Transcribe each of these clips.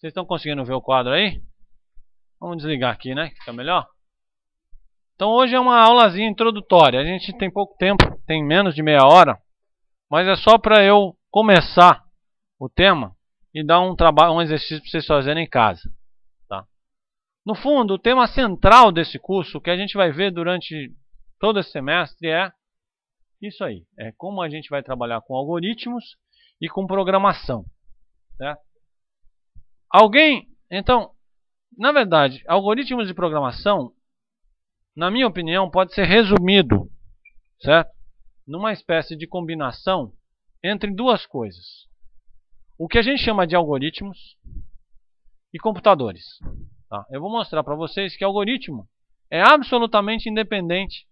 Vocês estão conseguindo ver o quadro aí? Vamos desligar aqui, né? Que fica tá melhor. Então hoje é uma aulazinha introdutória. A gente tem pouco tempo, tem menos de meia hora. Mas é só para eu começar o tema e dar um, trabalho, um exercício para vocês fazerem em casa. Tá? No fundo, o tema central desse curso, que a gente vai ver durante todo esse semestre, é isso aí. É como a gente vai trabalhar com algoritmos e com programação. Certo? Alguém, então, na verdade, algoritmos de programação, na minha opinião, pode ser resumido, certo? Numa espécie de combinação entre duas coisas. O que a gente chama de algoritmos e computadores. Tá? Eu vou mostrar para vocês que algoritmo é absolutamente independente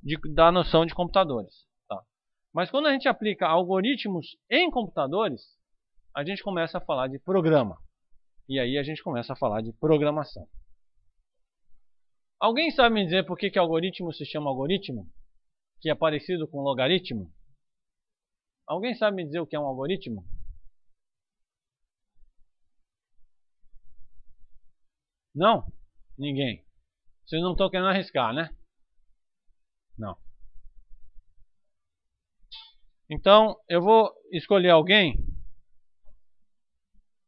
de, da noção de computadores. Tá? Mas quando a gente aplica algoritmos em computadores, a gente começa a falar de programa. E aí a gente começa a falar de programação. Alguém sabe me dizer por que, que algoritmo se chama algoritmo? Que é parecido com logaritmo? Alguém sabe me dizer o que é um algoritmo? Não? Ninguém. Vocês não estão querendo arriscar, né? Não. Então, eu vou escolher alguém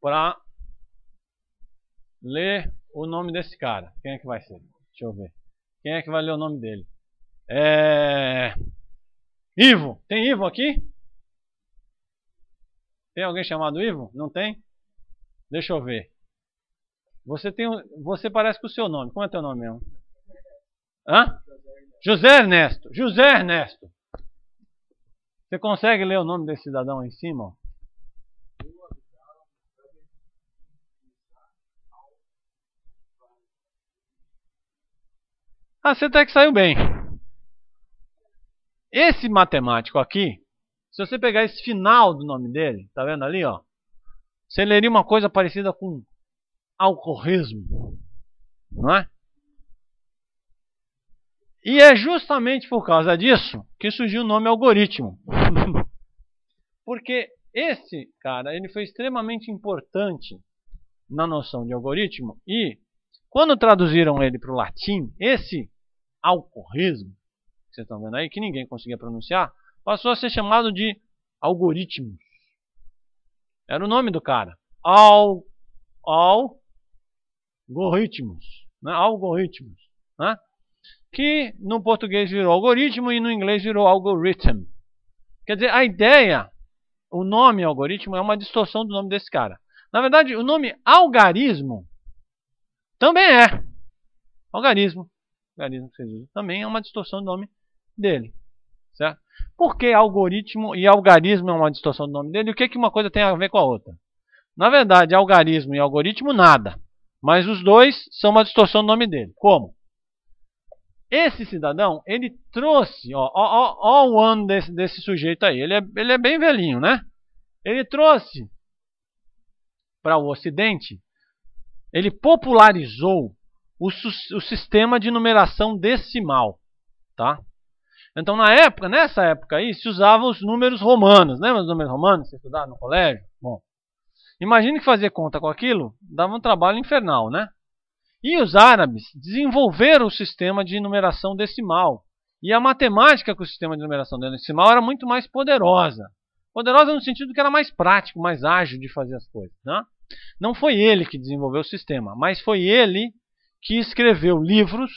para ler o nome desse cara. Quem é que vai ser? Deixa eu ver. Quem é que vai ler o nome dele? É... Ivo. Tem Ivo aqui? Tem alguém chamado Ivo? Não tem? Deixa eu ver. Você tem um... você parece com o seu nome. Como é teu nome mesmo? Hã? José Ernesto. José Ernesto. Você consegue ler o nome desse cidadão aí em cima? Ó? Ah, você até que saiu bem. Esse matemático aqui, se você pegar esse final do nome dele, tá vendo ali, ó? Você leria uma coisa parecida com alcoolismo, não é? E é justamente por causa disso que surgiu o nome algoritmo. Porque esse cara, ele foi extremamente importante na noção de algoritmo e quando traduziram ele para o latim, esse algoritmo, que vocês estão vendo aí, que ninguém conseguia pronunciar, passou a ser chamado de algoritmos. Era o nome do cara. Al, al, algoritmos, né? algoritmos, né? que no português virou algoritmo e no inglês virou algorithm. Quer dizer, a ideia, o nome algoritmo é uma distorção do nome desse cara. Na verdade, o nome algarismo também é algarismo algarismo que vocês usam também é uma distorção do nome dele. Certo? Por que algoritmo e algarismo é uma distorção do nome dele? O que, que uma coisa tem a ver com a outra? Na verdade, algarismo e algoritmo, nada. Mas os dois são uma distorção do nome dele. Como? Esse cidadão, ele trouxe, ó, ó, ó, o ano desse, desse sujeito aí. Ele é, ele é bem velhinho, né? Ele trouxe para o Ocidente, ele popularizou o, o sistema de numeração decimal, tá? Então, na época, nessa época aí, se usavam os números romanos. Lembra os números romanos que você estudava no colégio? Bom, imagine que fazer conta com aquilo dava um trabalho infernal, né? E os árabes desenvolveram o sistema de numeração decimal. E a matemática com o sistema de numeração decimal era muito mais poderosa. Poderosa no sentido que era mais prático, mais ágil de fazer as coisas. Né? Não foi ele que desenvolveu o sistema, mas foi ele que escreveu livros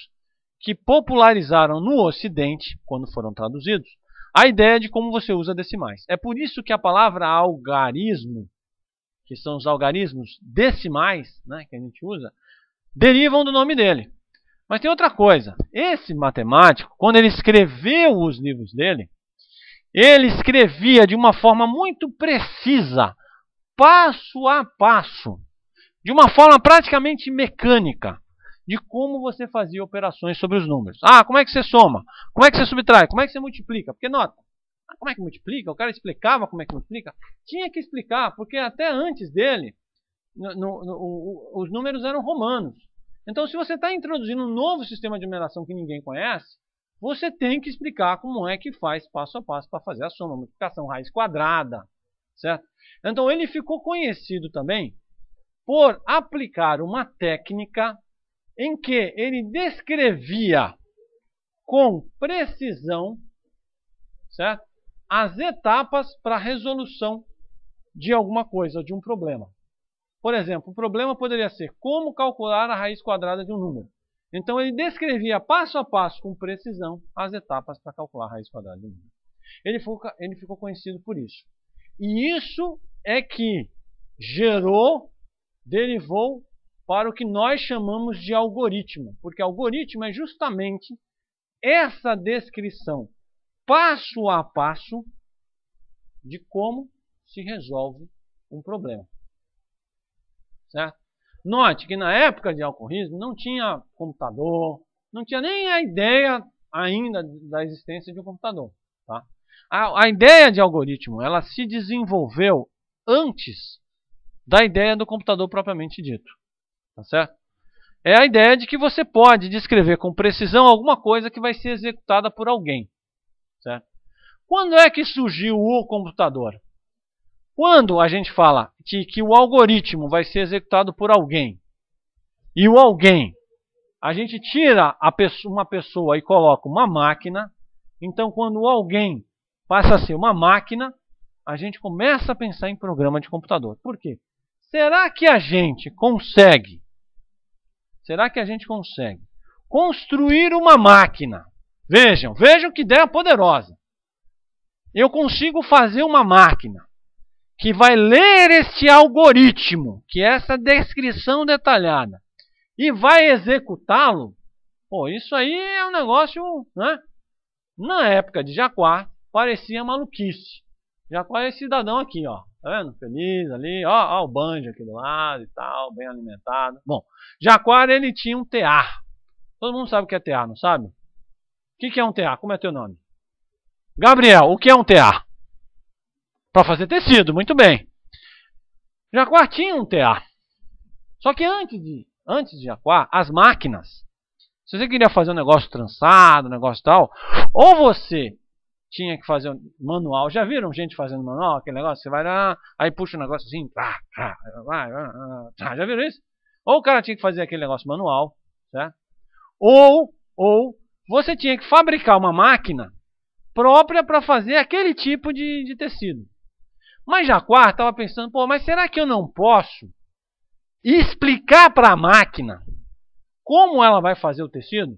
que popularizaram no Ocidente, quando foram traduzidos, a ideia de como você usa decimais. É por isso que a palavra algarismo, que são os algarismos decimais né, que a gente usa, derivam do nome dele. Mas tem outra coisa. Esse matemático, quando ele escreveu os livros dele, ele escrevia de uma forma muito precisa, passo a passo, de uma forma praticamente mecânica de como você fazia operações sobre os números. Ah, como é que você soma? Como é que você subtrai? Como é que você multiplica? Porque nota, ah, como é que multiplica? O cara explicava como é que multiplica? Tinha que explicar, porque até antes dele, no, no, no, os números eram romanos. Então, se você está introduzindo um novo sistema de numeração que ninguém conhece, você tem que explicar como é que faz passo a passo para fazer a soma, a multiplicação, raiz quadrada, certo? Então, ele ficou conhecido também por aplicar uma técnica em que ele descrevia com precisão certo? as etapas para a resolução de alguma coisa, de um problema. Por exemplo, o problema poderia ser como calcular a raiz quadrada de um número. Então ele descrevia passo a passo, com precisão, as etapas para calcular a raiz quadrada de um número. Ele ficou, ele ficou conhecido por isso. E isso é que gerou, derivou para o que nós chamamos de algoritmo, porque algoritmo é justamente essa descrição passo a passo de como se resolve um problema. Certo? Note que na época de Algoritmo não tinha computador, não tinha nem a ideia ainda da existência de um computador. Tá? A, a ideia de algoritmo ela se desenvolveu antes da ideia do computador propriamente dito. Tá certo? É a ideia de que você pode descrever com precisão alguma coisa que vai ser executada por alguém. Certo? Quando é que surgiu o computador? Quando a gente fala que o algoritmo vai ser executado por alguém, e o alguém, a gente tira a pessoa, uma pessoa e coloca uma máquina, então quando alguém passa a ser uma máquina, a gente começa a pensar em programa de computador. Por quê? Será que a gente consegue Será que a gente consegue construir uma máquina? Vejam, vejam que ideia poderosa. Eu consigo fazer uma máquina que vai ler este algoritmo, que é essa descrição detalhada, e vai executá-lo. Pô, isso aí é um negócio, né? Na época de Jaguar, parecia maluquice. Já conhece cidadão aqui, ó. Tá vendo? Feliz ali, ó, ó o banjo aqui do lado e tal, bem alimentado. Bom, Jaquara ele tinha um TA. Todo mundo sabe o que é TA, não sabe? O que, que é um TA? Como é teu nome? Gabriel, o que é um TA? Para fazer tecido, muito bem. Jaquar tinha um TA. Só que antes de, antes de Jaquar, as máquinas. Se você queria fazer um negócio trançado, um negócio tal, ou você tinha que fazer manual. Já viram gente fazendo manual? Aquele negócio, você vai lá, aí puxa um negócio assim, tá, tá, vai, tá, já viram isso? Ou o cara tinha que fazer aquele negócio manual, certo? Ou, ou você tinha que fabricar uma máquina própria para fazer aquele tipo de, de tecido. Mas Jaquar estava pensando, pô, mas será que eu não posso explicar para a máquina como ela vai fazer o tecido?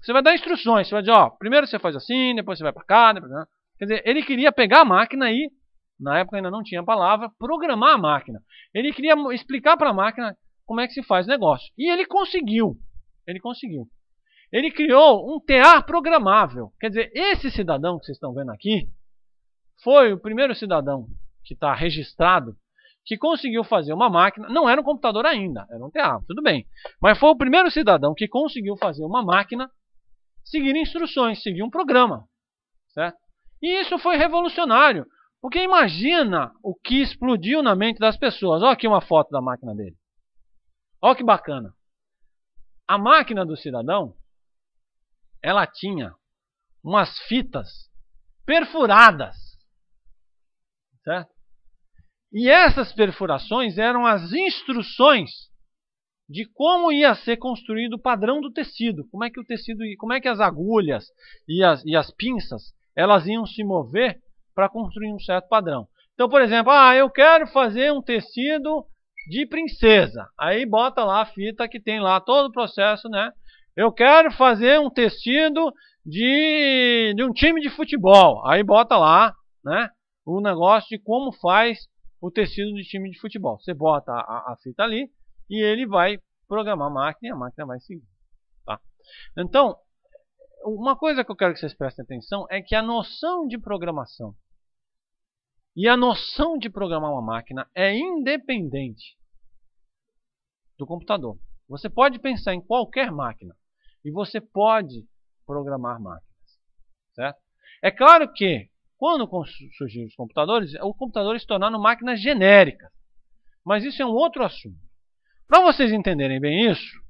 Você vai dar instruções. Você vai dizer, ó, primeiro você faz assim, depois você vai para cá. Depois... Né? Quer dizer, ele queria pegar a máquina e, na época ainda não tinha palavra, programar a máquina. Ele queria explicar para a máquina como é que se faz o negócio. E ele conseguiu. Ele conseguiu. Ele criou um TA programável. Quer dizer, esse cidadão que vocês estão vendo aqui foi o primeiro cidadão que está registrado que conseguiu fazer uma máquina. Não era um computador ainda, era um TA, tudo bem. Mas foi o primeiro cidadão que conseguiu fazer uma máquina seguir instruções, seguir um programa. Certo? E isso foi revolucionário, porque imagina o que explodiu na mente das pessoas. Olha aqui uma foto da máquina dele. Olha que bacana. A máquina do cidadão, ela tinha umas fitas perfuradas. Certo? E essas perfurações eram as instruções de como ia ser construído o padrão do tecido, como é que o tecido, como é que as agulhas e as, e as pinças elas iam se mover para construir um certo padrão. Então, por exemplo, ah, eu quero fazer um tecido de princesa. Aí bota lá a fita que tem lá todo o processo, né? Eu quero fazer um tecido de, de um time de futebol. Aí bota lá, né? O negócio de como faz o tecido de time de futebol. Você bota a, a fita ali e ele vai programar a máquina e a máquina vai seguir. Tá? Então, uma coisa que eu quero que vocês prestem atenção é que a noção de programação e a noção de programar uma máquina é independente do computador. Você pode pensar em qualquer máquina e você pode programar máquinas, certo? É claro que quando surgiram os computadores, o computador é se tornaram máquinas genéricas. Mas isso é um outro assunto. Para vocês entenderem bem isso,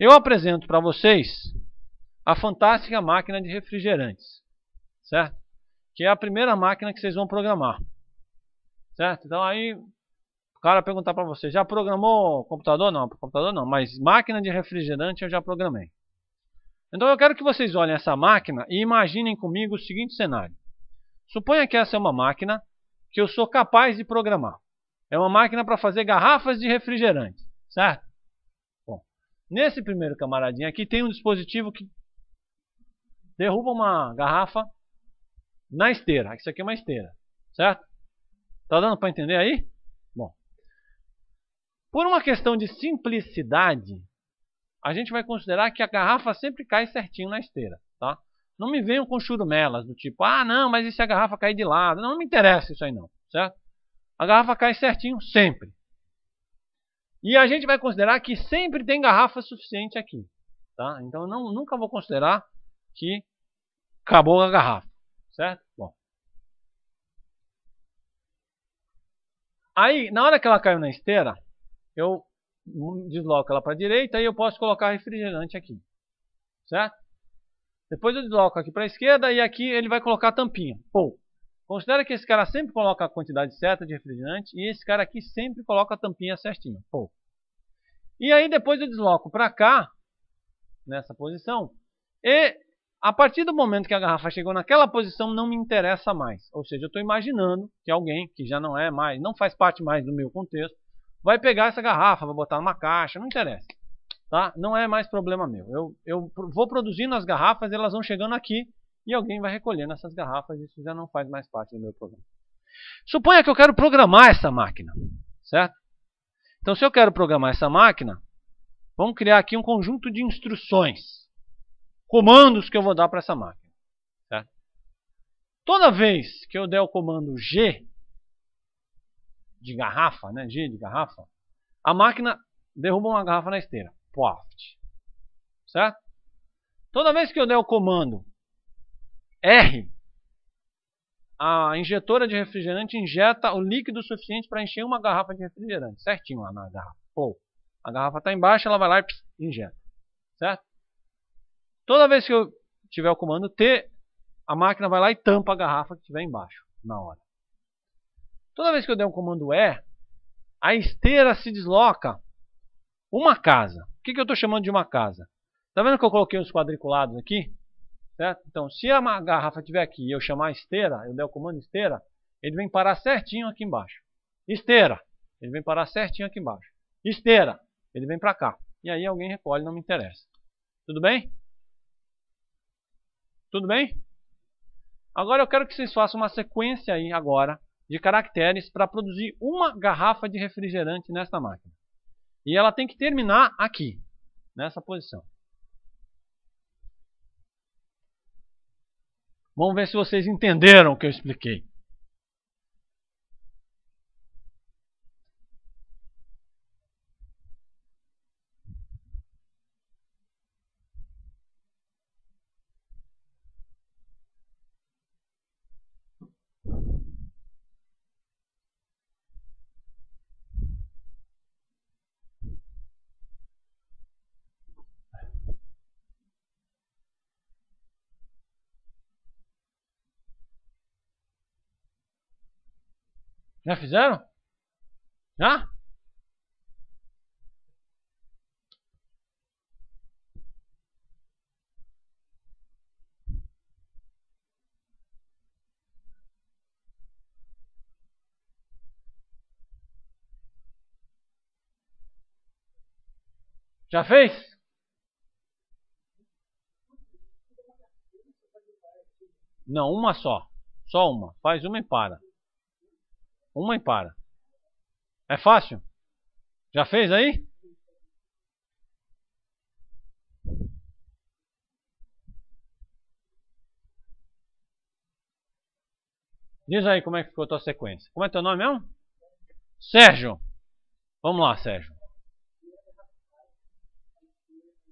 eu apresento para vocês a fantástica máquina de refrigerantes, certo? Que é a primeira máquina que vocês vão programar, certo? Então aí o cara perguntar para você, já programou computador? Não, computador não, mas máquina de refrigerante eu já programei. Então eu quero que vocês olhem essa máquina e imaginem comigo o seguinte cenário. Suponha que essa é uma máquina que eu sou capaz de programar. É uma máquina para fazer garrafas de refrigerante. Certo? Bom, nesse primeiro camaradinho aqui tem um dispositivo que derruba uma garrafa na esteira. Isso aqui é uma esteira, certo? Tá dando para entender aí? Bom, por uma questão de simplicidade, a gente vai considerar que a garrafa sempre cai certinho na esteira, tá? Não me venham com churumelas do tipo, ah não, mas e se a garrafa cair de lado? Não, não me interessa isso aí não, certo? A garrafa cai certinho sempre, e a gente vai considerar que sempre tem garrafa suficiente aqui. Tá? Então, não, nunca vou considerar que acabou a garrafa. Certo? Bom. Aí, na hora que ela caiu na esteira, eu desloco ela para a direita e eu posso colocar refrigerante aqui. Certo? Depois eu desloco aqui para a esquerda e aqui ele vai colocar a tampinha. Pou. Considera que esse cara sempre coloca a quantidade certa de refrigerante e esse cara aqui sempre coloca a tampinha certinha. Pô. E aí depois eu desloco para cá, nessa posição, e a partir do momento que a garrafa chegou naquela posição, não me interessa mais. Ou seja, eu estou imaginando que alguém que já não é mais, não faz parte mais do meu contexto, vai pegar essa garrafa, vai botar numa caixa, não interessa. Tá? Não é mais problema meu. Eu, eu vou produzindo as garrafas, elas vão chegando aqui e alguém vai recolhendo essas garrafas, isso já não faz mais parte do meu programa. Suponha que eu quero programar essa máquina, certo? Então, se eu quero programar essa máquina, vamos criar aqui um conjunto de instruções, comandos que eu vou dar para essa máquina. Certo? Toda vez que eu der o comando G de garrafa, né? G de garrafa, a máquina derruba uma garrafa na esteira. Poft. Certo? Toda vez que eu der o comando R. A injetora de refrigerante injeta o líquido suficiente para encher uma garrafa de refrigerante. Certinho lá na garrafa. Pô, a garrafa está embaixo, ela vai lá e pss, injeta. Certo? Toda vez que eu tiver o comando T, a máquina vai lá e tampa a garrafa que estiver embaixo, na hora. Toda vez que eu der um comando E, a esteira se desloca uma casa. O que, que eu estou chamando de uma casa? Está vendo que eu coloquei os quadriculados aqui? Certo? Então, se a garrafa estiver aqui e eu chamar esteira, eu der o comando esteira, ele vem parar certinho aqui embaixo. Esteira, ele vem parar certinho aqui embaixo. Esteira, ele vem para cá. E aí alguém recolhe, não me interessa. Tudo bem? Tudo bem? Agora eu quero que vocês façam uma sequência aí agora de caracteres para produzir uma garrafa de refrigerante nesta máquina. E ela tem que terminar aqui, nessa posição. Vamos ver se vocês entenderam o que eu expliquei. Já fizeram? Já? Já fez? Não, uma só. Só uma. Faz uma e para. Uma e para. É fácil? Já fez aí? Diz aí como é que ficou a tua sequência. Como é teu nome mesmo? Sérgio. Vamos lá, Sérgio.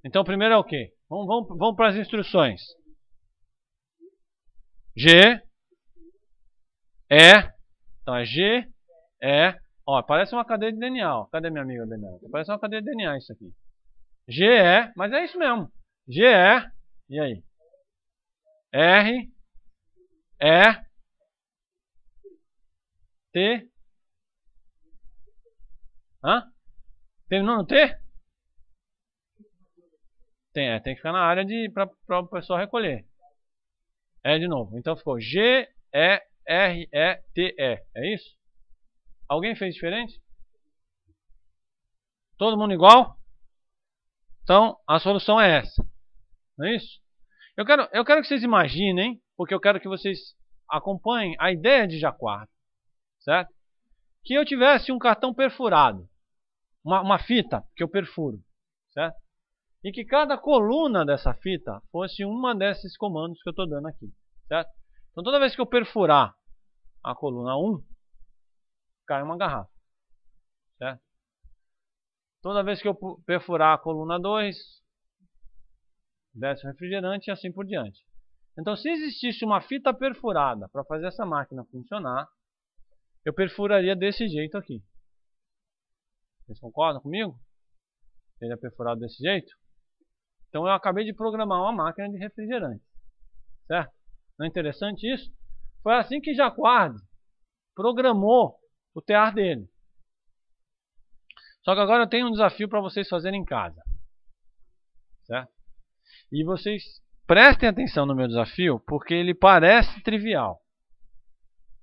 Então, primeiro é o quê? Vamos, vamos, vamos para as instruções. G. E. Então é G, E, ó, parece uma cadeia de DNA, ó. Cadê minha amiga DNA? Parece uma cadeia de DNA isso aqui. G, E, mas é isso mesmo. G, E, e aí? R, E, T, hã? Terminou no T? Tem, é, tem que ficar na área de para o pessoal recolher. É de novo. Então ficou G, E, R-E-T-E. É isso? Alguém fez diferente? Todo mundo igual? Então, a solução é essa. Não é isso? Eu quero, eu quero que vocês imaginem, porque eu quero que vocês acompanhem a ideia de Jacquard, Certo? Que eu tivesse um cartão perfurado. Uma, uma fita que eu perfuro. Certo? E que cada coluna dessa fita fosse uma desses comandos que eu estou dando aqui. Certo? Então toda vez que eu perfurar a coluna 1, cai uma garrafa. Certo? Toda vez que eu perfurar a coluna 2, desce o refrigerante e assim por diante. Então se existisse uma fita perfurada para fazer essa máquina funcionar, eu perfuraria desse jeito aqui. Vocês concordam comigo? Seria perfurado desse jeito? Então eu acabei de programar uma máquina de refrigerante. Certo? Não é interessante isso? Foi assim que Jacquard programou o tear dele. Só que agora eu tenho um desafio para vocês fazerem em casa. Certo? E vocês prestem atenção no meu desafio, porque ele parece trivial.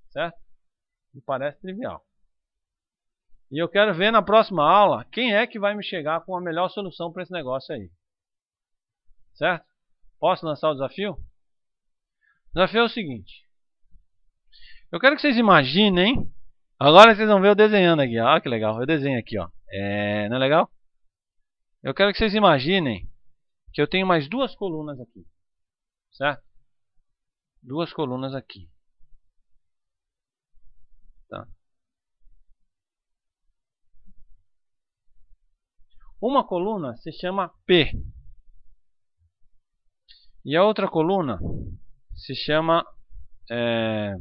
Certo? Ele parece trivial. E eu quero ver na próxima aula quem é que vai me chegar com a melhor solução para esse negócio aí. Certo? Posso lançar o desafio? O desafio é o seguinte. Eu quero que vocês imaginem. Agora vocês vão ver eu desenhando aqui. Olha Ah, que legal. Eu desenho aqui, ó. É, não é legal? Eu quero que vocês imaginem que eu tenho mais duas colunas aqui. Certo? Duas colunas aqui. Tá. Uma coluna se chama P. E a outra coluna se chama é,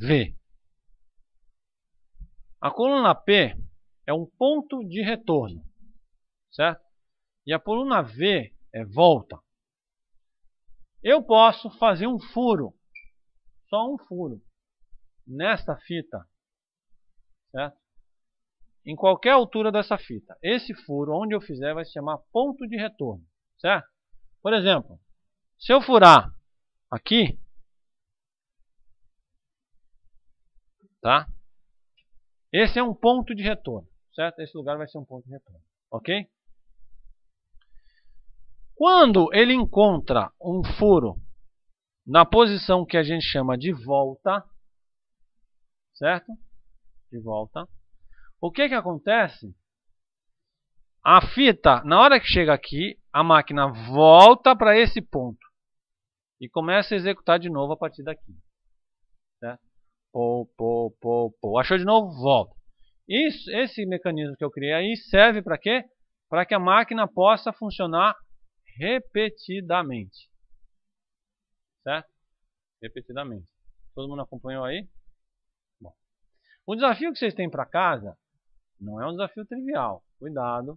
V. A coluna P é um ponto de retorno, certo? E a coluna V é volta. Eu posso fazer um furo, só um furo, nesta fita, certo? Em qualquer altura dessa fita. Esse furo, onde eu fizer, vai se chamar ponto de retorno, certo? Por exemplo, se eu furar aqui, tá? Esse é um ponto de retorno, certo? Esse lugar vai ser um ponto de retorno, ok? Quando ele encontra um furo na posição que a gente chama de volta, certo? De volta. O que que acontece? A fita, na hora que chega aqui, a máquina volta para esse ponto e começa a executar de novo a partir daqui. Certo? Né? Pou, pou, pou, pou. Achou de novo? Volta. Isso, esse mecanismo que eu criei aí serve para quê? Para que a máquina possa funcionar repetidamente. Certo? Repetidamente. Todo mundo acompanhou aí? Bom. O desafio que vocês têm para casa não é um desafio trivial. Cuidado.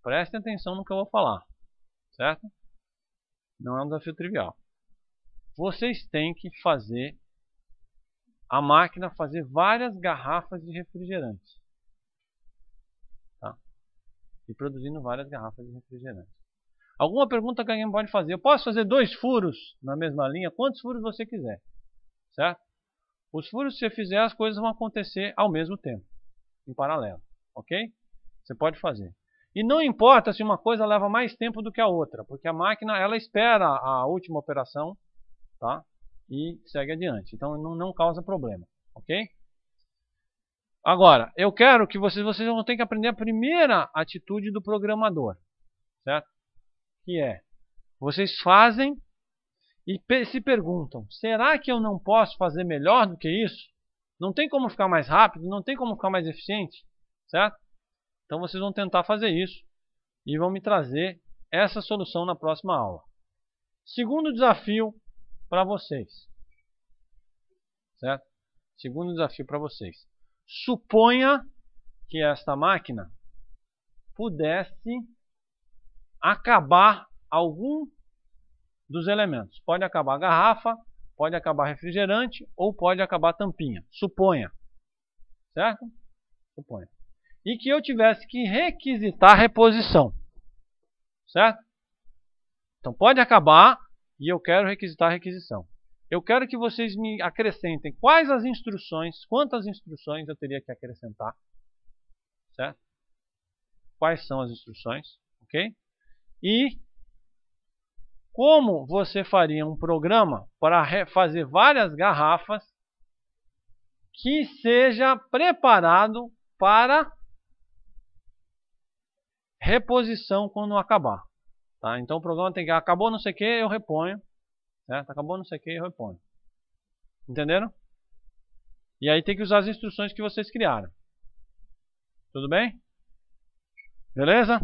Prestem atenção no que eu vou falar. Certo? Não é um desafio trivial vocês têm que fazer a máquina fazer várias garrafas de refrigerante. Tá? E produzindo várias garrafas de refrigerante. Alguma pergunta que alguém pode fazer? Eu posso fazer dois furos na mesma linha? Quantos furos você quiser. Certo? Os furos que você fizer, as coisas vão acontecer ao mesmo tempo. Em paralelo. Ok? Você pode fazer. E não importa se uma coisa leva mais tempo do que a outra, porque a máquina ela espera a última operação tá? E segue adiante. Então não, não causa problema, ok? Agora, eu quero que vocês, vocês vão ter que aprender a primeira atitude do programador, certo? Que é, vocês fazem e se perguntam, será que eu não posso fazer melhor do que isso? Não tem como ficar mais rápido, não tem como ficar mais eficiente, certo? Então vocês vão tentar fazer isso e vão me trazer essa solução na próxima aula. Segundo desafio para vocês. Certo? Segundo desafio para vocês. Suponha que esta máquina pudesse acabar algum dos elementos. Pode acabar a garrafa, pode acabar refrigerante ou pode acabar tampinha. Suponha. Certo? Suponha. E que eu tivesse que requisitar reposição. Certo? Então pode acabar e eu quero requisitar a requisição. Eu quero que vocês me acrescentem quais as instruções, quantas instruções eu teria que acrescentar, certo? Quais são as instruções, ok? E como você faria um programa para fazer várias garrafas que seja preparado para reposição quando acabar. Tá? Então o programa tem que... Acabou não sei o que, eu reponho. Certo? Acabou não sei o que, eu reponho. Entenderam? E aí tem que usar as instruções que vocês criaram. Tudo bem? Beleza?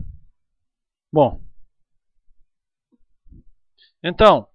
Bom. Então,